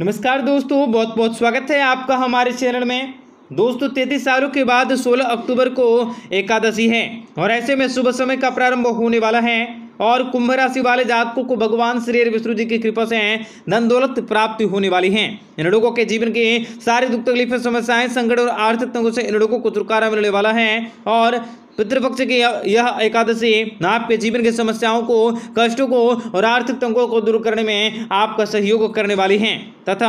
नमस्कार दोस्तों बहुत बहुत स्वागत है आपका हमारे चैनल में दोस्तों तैतीस सालों के बाद 16 अक्टूबर को एकादशी है और ऐसे में शुभ समय का प्रारंभ होने वाला है और कुंभ राशि वाले जातकों को भगवान श्री विष्णु जी की कृपा से धन दौलत प्राप्ति होने वाली है इन लोगों के जीवन के सारी दुख तकलीफें समस्याएं संकट और आर्थिक तंगों से इन लोगों को छुटकारा मिलने वाला है और पितृपक्ष की यह एकादशी आपके जीवन की समस्याओं को कष्टों को और आर्थिक तंगों को दूर करने में आपका सहयोग करने वाली है तथा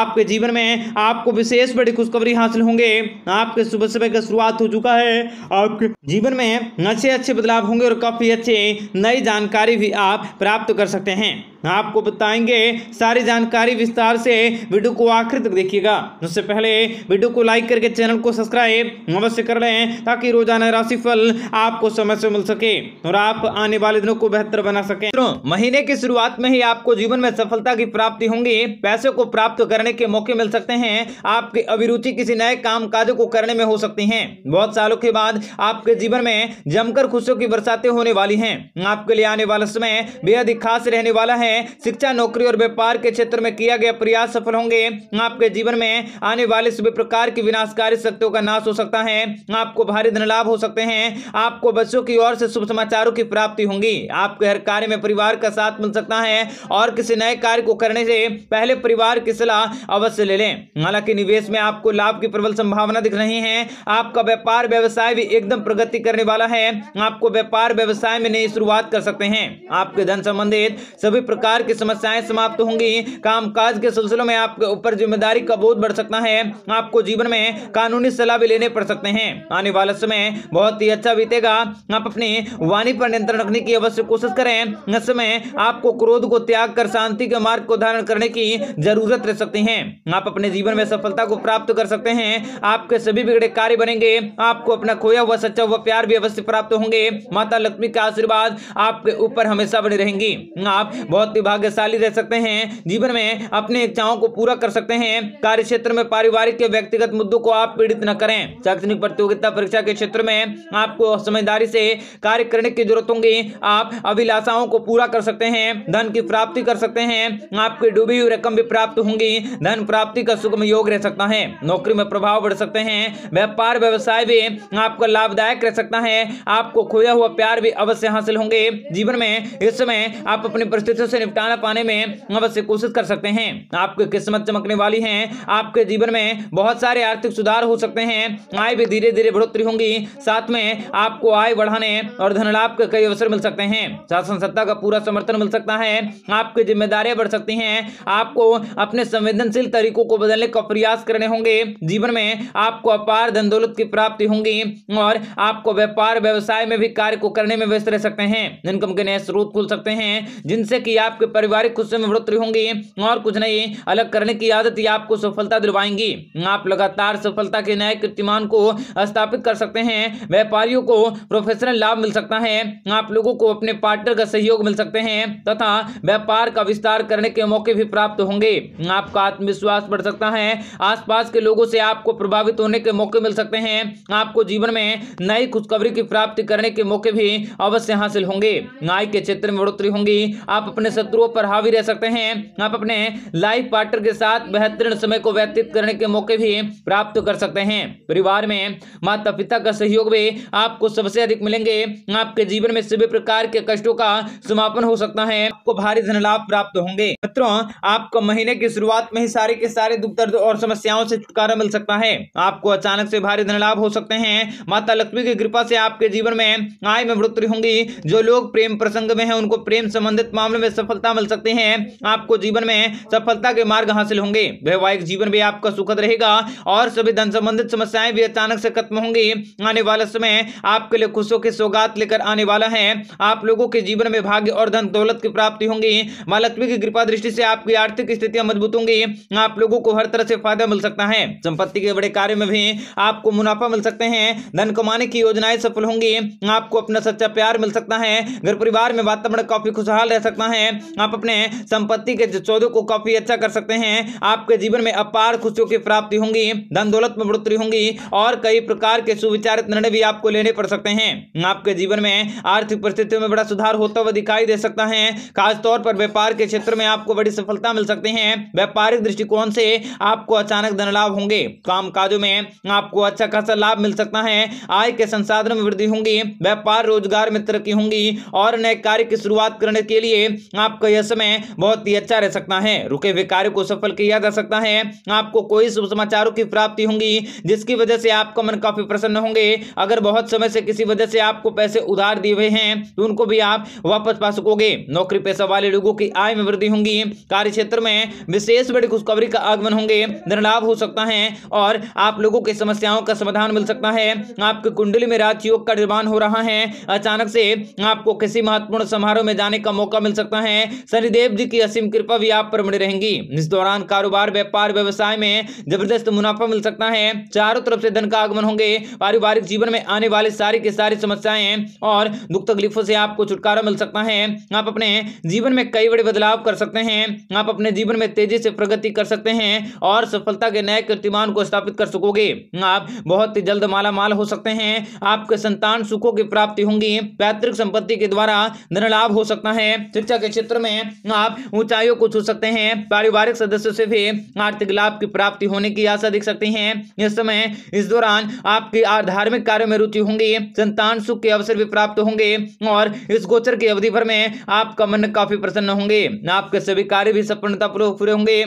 आपके जीवन में आपको विशेष बड़ी खुशखबरी हासिल होंगे आपके सुबह सुबह का शुरुआत हो चुका है आपके जीवन में अच्छे अच्छे बदलाव होंगे और काफ़ी अच्छे नई जानकारी भी आप प्राप्त कर सकते हैं आपको बताएंगे सारी जानकारी विस्तार से वीडियो को आखिर तक देखिएगा उससे पहले वीडियो को लाइक करके चैनल को सब्सक्राइब अवश्य कर लें ताकि रोजाना राशिफल आपको समय से मिल सके और आप आने वाले दिनों को बेहतर बना सके महीने की शुरुआत में ही आपको जीवन में सफलता की प्राप्ति होंगी पैसे को प्राप्त करने के मौके मिल सकते हैं आपकी अभिरुचि किसी नए काम काज को करने में हो सकती है बहुत सालों के बाद आपके जीवन में जमकर खुशियों की बरसातें होने वाली है आपके लिए आने वाला समय बेहद ही खास रहने वाला है में शिक्षा नौकरी और व्यापार के क्षेत्र में किया गया प्रयास सफल होंगे आपके जीवन में आने वाले सभी प्रकार की विनाशकारी शक्तियों का नाश हो सकता है आपको भारी धन लाभ हो सकते हैं आपको बच्चों की ओर से शुभ समाचारों की प्राप्ति होंगी आपके हर कार्य में परिवार का साथ मिल सकता है और किसी नए कार्य को करने से पहले परिवार की सलाह अवश्य ले लें हालांकि निवेश में आपको लाभ की प्रबल संभावना दिख रही है आपका व्यापार व्यवसाय भी एकदम प्रगति करने वाला है आपको व्यापार व्यवसाय में नई शुरुआत कर सकते हैं आपके धन संबंधित सभी प्रकार प्रकार की समस्याएं समाप्त होंगी कामकाज के सिलसिले में आपके ऊपर जिम्मेदारी का बोध बढ़ सकता है आपको जीवन में कानूनी सलाह भी लेने पड़ सकते हैं आने वाला समय बहुत ही अच्छा बीतेगा आप अपनी वाणी पर नियंत्रण रखने की अवश्य कोशिश करें इस समय आपको क्रोध को त्याग कर शांति के मार्ग को धारण करने की जरूरत रह सकती है आप अपने जीवन में सफलता को प्राप्त कर सकते हैं आपके सभी बिगड़े कार्य बनेंगे आपको अपना खोया हुआ सच्चा हुआ प्यार भी अवश्य प्राप्त होंगे माता लक्ष्मी का आशीर्वाद आपके ऊपर हमेशा बने रहेंगी आप बहुत बहुत ही भाग्यशाली रह सकते हैं जीवन में अपने इच्छाओं को पूरा कर सकते हैं कार्य क्षेत्र में पारिवारिक के व्यक्तिगत मुद्दों को आप पीड़ित न करें शैक्षणिक प्रतियोगिता परीक्षा के क्षेत्र में आपको समझदारी से कार्य करने की जरूरत होंगी आप अभिलाषाओं को पूरा कर सकते हैं धन की प्राप्ति कर सकते हैं आपकी डूबी हुई रकम भी प्राप्त होंगी धन प्राप्ति का सुगम योग रह सकता है नौकरी में प्रभाव बढ़ सकते हैं व्यापार व्यवसाय भी आपका लाभदायक रह सकता है आपको खोया हुआ प्यार भी अवश्य हासिल होंगे जीवन में इस समय आप अपनी परिस्थितियों से निपटारा पाने में अवश्य कोशिश कर सकते हैं आपकी किस्मत चमकने वाली है आपके जीवन में बहुत सारे आर्थिक सुधार हो सकते हैं आय भी धीरे धीरे बढ़ोतरी होंगी साथ में आपको आय बढ़ाने और धन लाभ के कई अवसर मिल सकते हैं शासन सत्ता का पूरा समर्थन मिल सकता है आपकी जिम्मेदारियां बढ़ सकती हैं आपको अपने संवेदनशील तरीकों को बदलने का प्रयास करने होंगे जीवन में आपको अपार धन दौलत की प्राप्ति होंगी और आपको व्यापार व्यवसाय में भी कार्य को करने में व्यस्त रह सकते हैं इनकम के नए स्रोत खुल सकते हैं जिनसे की आपके पारिवारिक खुशियों में बढ़ोतरी होंगी और कुछ नहीं अलग करने की आदत ही आपको सफलता दिलवाएंगी आप लगातार सफलता के नए कीर्तिमान को स्थापित कर सकते हैं व्यापारियों को प्रोफेशनल लाभ मिल सकता है आप लोगों को अपने पार्टनर का सहयोग मिल सकते हैं तथा व्यापार का विस्तार करने के मौके भी प्राप्त होंगे आपका आत्मविश्वास बढ़ सकता है आसपास के लोगों से आपको प्रभावित होने के मौके मिल सकते हैं आपको जीवन में नई खुशखबरी की प्राप्ति करने के मौके भी अवश्य हासिल होंगे आय के क्षेत्र में बढ़ोतरी होंगी आप अपने शत्रुओं पर हावी रह सकते हैं आप अपने लाइफ पार्टनर के साथ बेहतरीन समय को व्यतीत करने के मौके भी प्राप्त कर सकते हैं परिवार में माता पिता का सहयोग भी आपको सबसे अधिक मिलेंगे आपके जीवन में सभी प्रकार के कष्टों का समापन हो सकता है आपको भारी धन लाभ प्राप्त होंगे मित्रों आपको महीने की शुरुआत में ही सारे के सारे दुख दर्द और समस्याओं से छुटकारा मिल सकता है आपको अचानक से भारी धन लाभ हो सकते हैं माता लक्ष्मी की कृपा से आपके जीवन में आय में बढ़ोतरी होंगी जो लोग प्रेम प्रसंग में है उनको प्रेम संबंधित मामले में सब सफलता मिल सकते हैं आपको जीवन में सफलता के मार्ग हासिल होंगे वैवाहिक जीवन भी आपका सुखद रहेगा और सभी धन संबंधित समस्याएं भी अचानक से खत्म होंगी आने वाला समय आपके लिए खुशों के सौगात लेकर आने वाला है आप लोगों के जीवन में भाग्य और धन दौलत की प्राप्ति होंगी माँ लक्ष्मी की कृपा दृष्टि से आपकी आर्थिक स्थितियां मजबूत होंगी आप लोगों को हर तरह से फायदा मिल सकता है संपत्ति के बड़े कार्य में भी आपको मुनाफा मिल सकते हैं धन कमाने की योजनाएं सफल होंगी आपको अपना सच्चा प्यार मिल सकता है घर परिवार में वातावरण काफी खुशहाल रह सकता है आप अपने संपत्ति के सौदों को काफी अच्छा कर सकते हैं आपके जीवन में अपार खुशियों की प्राप्ति होंगी धन दौलत में बढ़ोतरी होंगी और कई प्रकार के सुविचारित निर्णय भी आपको लेने पड़ सकते हैं आपके जीवन में आर्थिक परिस्थितियों में बड़ा सुधार होता हुआ दिखाई दे सकता है खासतौर पर व्यापार के क्षेत्र में आपको बड़ी सफलता मिल सकती है व्यापारिक दृष्टिकोण से आपको अचानक धन लाभ होंगे काम काजों में आपको अच्छा खासा लाभ मिल सकता है आय के संसाधन में वृद्धि होंगी व्यापार रोजगार में तरक्की होंगी और नए कार्य की शुरुआत करने के लिए आपका यह समय बहुत ही अच्छा रह सकता है रुके हुए कार्य को सफल किया जा सकता है आपको कोई शुभ समाचारों की प्राप्ति होंगी जिसकी वजह से आपका मन काफी प्रसन्न होंगे अगर बहुत समय से किसी वजह से आपको पैसे उधार दिए हुए हैं तो उनको भी आप वापस पा सकोगे नौकरी पैसा वाले लोगों की आय में वृद्धि होंगी कार्य क्षेत्र में विशेष बड़ी खुशखबरी का आगमन होंगे धनलाभ हो सकता है और आप लोगों की समस्याओं का समाधान मिल सकता है आपकी कुंडली में राजयोग का निर्माण हो रहा है अचानक से आपको किसी महत्वपूर्ण समारोह में जाने का मौका मिल सकता है हैं शनिदेव जी की असीम कृपा भी आप पर बनी रहेंगी इस दौरान कारोबार व्यापार व्यवसाय में जबरदस्त मुनाफा मिल सकता है चारों तरफ से धन का आगमन होंगे पारिवारिक जीवन में आने वाली सारी की सारी समस्याएं और दुख तकलीफों से आपको छुटकारा मिल सकता है आप अपने जीवन में कई बड़े बदलाव कर सकते हैं आप अपने जीवन में तेजी से प्रगति कर सकते हैं और सफलता के नए कीर्तिमान को स्थापित कर सकोगे आप बहुत ही जल्द माला माल हो सकते हैं आपके संतान सुखों की प्राप्ति होंगी पैतृक संपत्ति के द्वारा धन लाभ हो सकता है शिक्षा के क्षेत्र में आप ऊंचाइयों को छू सकते हैं पारिवारिक सदस्यों से भी आर्थिक लाभ की प्राप्ति होने की आशा देख सकते हैं इस समय इस दौरान आपके धार्मिक कार्यों में रुचि होंगी संतान सुख के अवसर भी प्राप्त होंगे और इस गोचर की अवधि भर में आपका मन काफी प्रसन्न होंगे आपके सभी कार्य भी सफलता पूर्वक पूरे होंगे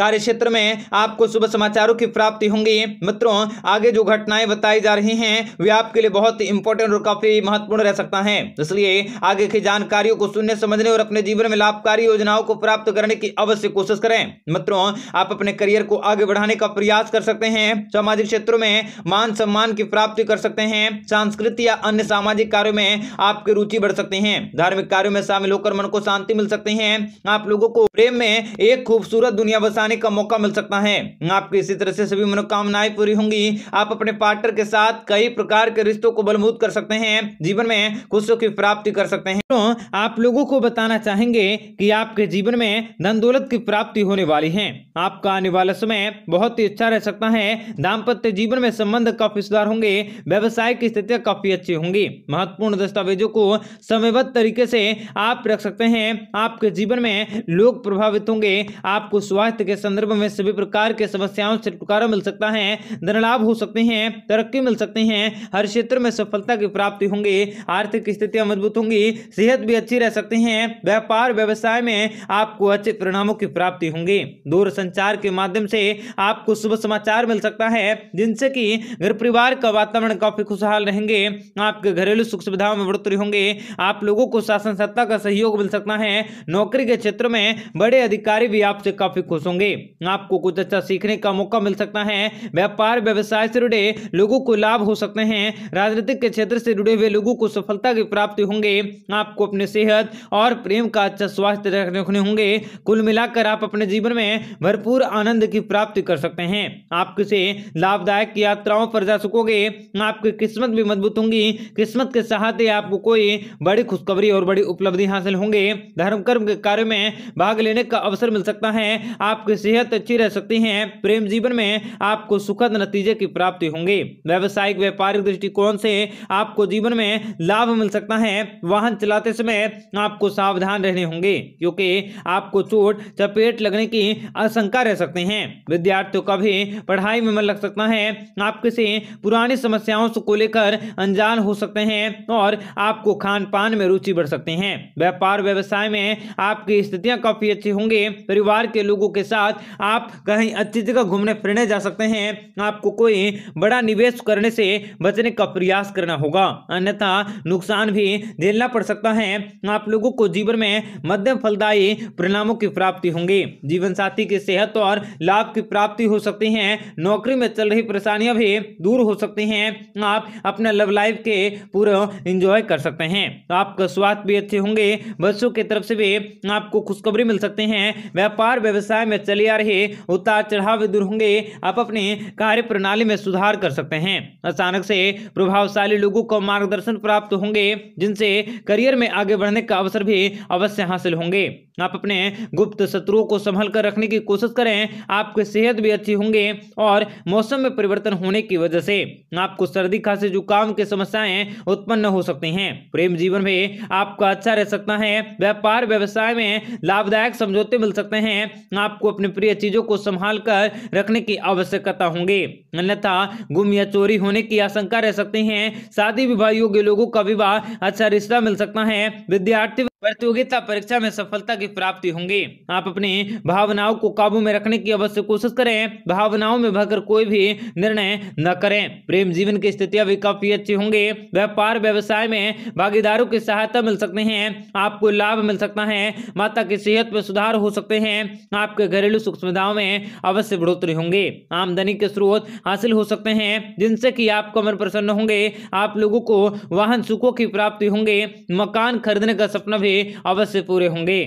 कार्य क्षेत्र में आपको शुभ समाचारों की प्राप्ति होंगी मित्रों आगे जो घटनाएं बताई जा रही हैं वे आपके लिए बहुत इंपॉर्टेंट और काफी महत्वपूर्ण रह सकता है इसलिए आगे की जानकारियों को सुनने समझने और अपने जीवन में लाभकारी योजनाओं को प्राप्त करने की अवश्य कोशिश करें मित्रों आप अपने करियर को आगे बढ़ाने का प्रयास कर सकते हैं सामाजिक क्षेत्रों में मान सम्मान की प्राप्ति कर सकते हैं सांस्कृतिक या अन्य सामाजिक कार्यो में आपकी रुचि बढ़ सकती है धार्मिक कार्यो में शामिल होकर मन को शांति मिल सकती है आप लोगों को प्रेम में एक खूबसूरत दुनिया बसाने पाने का मौका मिल सकता है आपकी इसी तरह से सभी मनोकामनाएं पूरी होंगी आप अपने पार्टनर के साथ कई प्रकार के रिश्तों को बलबूत कर सकते हैं जीवन में खुशियों की प्राप्ति कर सकते हैं तो आप लोगों को बताना चाहेंगे कि आपके जीवन में धन दौलत की प्राप्ति होने वाली है आपका आने वाला समय बहुत ही अच्छा रह सकता है दाम्पत्य जीवन में संबंध काफी सुधार होंगे व्यवसाय की स्थितियां काफी अच्छी होंगी महत्वपूर्ण दस्तावेजों को समयबद्ध तरीके से आप रख सकते हैं आपके जीवन में लोग प्रभावित होंगे आपको स्वास्थ्य के संदर्भ में सभी प्रकार के समस्याओं से छुटकारा मिल सकता है धनलाभ हो सकते हैं तरक्की मिल सकती है हर क्षेत्र में सफलता की प्राप्ति होंगी आर्थिक स्थितियां मजबूत होंगी सेहत भी अच्छी रह सकती है व्यापार व्यवसाय में आपको अच्छे परिणामों की प्राप्ति होंगी दूर संचार के माध्यम से आपको शुभ समाचार मिल सकता है जिनसे कि घर परिवार का वातावरण काफी खुशहाल रहेंगे आपके घरेलू सुख सुविधाओं में बढ़ोतरी होंगे आप लोगों को शासन सत्ता का सहयोग मिल सकता है नौकरी के क्षेत्र में बड़े अधिकारी भी आपसे काफी खुश होंगे होंगे आपको कुछ अच्छा सीखने का मौका मिल सकता है व्यापार व्यवसाय से जुड़े लोगों को लाभ हो सकते हैं राजनीतिक के क्षेत्र से जुड़े हुए लोगों को सफलता की प्राप्ति होंगे आपको अपने सेहत और प्रेम का अच्छा स्वास्थ्य रखने होंगे कुल मिलाकर आप अपने जीवन में भरपूर आनंद की प्राप्ति कर सकते हैं आप किसी लाभदायक यात्राओं पर जा सकोगे आपकी किस्मत भी मजबूत होंगी किस्मत के सहाते आपको कोई बड़ी खुशखबरी और बड़ी उपलब्धि हासिल होंगे धर्म कर्म के कार्य में भाग लेने का अवसर मिल सकता है आपके आपकी सेहत अच्छी रह सकती है प्रेम जीवन में आपको सुखद नतीजे की प्राप्ति होंगे व्यवसायिक व्यापारिक दृष्टिकोण से आपको जीवन में लाभ मिल सकता है वाहन चलाते समय आपको सावधान रहने होंगे क्योंकि आपको चोट चपेट लगने की आशंका रह सकती है विद्यार्थियों का भी पढ़ाई में मन लग सकता है आप किसी पुरानी समस्याओं को लेकर अनजान हो सकते हैं और आपको खान पान में रुचि बढ़ सकते हैं व्यापार व्यवसाय में आपकी स्थितियां काफी अच्छी होंगे परिवार के लोगों के साथ साथ आप कहीं अच्छी जगह घूमने फिरने जा सकते हैं आपको कोई बड़ा निवेश करने से बचने का प्रयास करना होगा अन्यथा नुकसान भी झेलना पड़ सकता है आप लोगों को जीवन में मध्यम फलदायी परिणामों की प्राप्ति होंगी जीवन साथी की सेहत और लाभ की प्राप्ति हो सकती है नौकरी में चल रही परेशानियां भी दूर हो सकती हैं आप अपना लव लाइफ के पूरा इंजॉय कर सकते हैं आपका स्वास्थ्य भी अच्छे होंगे बच्चों की तरफ से भी आपको खुशखबरी मिल सकते हैं व्यापार व्यवसाय में चले आ रहे उतार चढ़ाव दूर होंगे आप अपने कार्य प्रणाली में सुधार कर सकते हैं अचानक से प्रभावशाली लोगों को मार्गदर्शन प्राप्त होंगे जिनसे करियर में आगे बढ़ने का अवसर भी अवश्य हासिल होंगे आप अपने गुप्त शत्रुओं को संभल कर रखने की कोशिश करें आपके सेहत भी अच्छी होंगे और मौसम में परिवर्तन होने की वजह से आपको सर्दी खांसी जुकाम की समस्याएं उत्पन्न हो सकती हैं प्रेम जीवन में आपका अच्छा रह सकता है व्यापार व्यवसाय में लाभदायक समझौते मिल सकते हैं आपको अपनी प्रिय चीजों को संभाल कर रखने की आवश्यकता होंगे अन्यथा गुम या चोरी होने की आशंका रह सकती है शादी विवाह योग्य लोगों का विवाह अच्छा रिश्ता मिल सकता है विद्यार्थी प्रतियोगिता परीक्षा में सफलता की प्राप्ति होंगी आप अपनी भावनाओं को काबू में रखने की अवश्य कोशिश करें भावनाओं में भरकर कोई भी निर्णय न करें प्रेम जीवन की स्थितियां भी काफी अच्छी होंगी व्यापार व्यवसाय में भागीदारों की सहायता मिल सकती है आपको लाभ मिल सकता है माता की सेहत में सुधार हो सकते हैं आपके घरेलू सुख सुविधाओं में अवश्य बढ़ोतरी होंगी आमदनी के स्रोत हासिल हो सकते हैं जिनसे की आप कमर प्रसन्न होंगे आप लोगों को वाहन सुखों की प्राप्ति होंगे मकान खरीदने का सपना भी अवश्य पूरे होंगे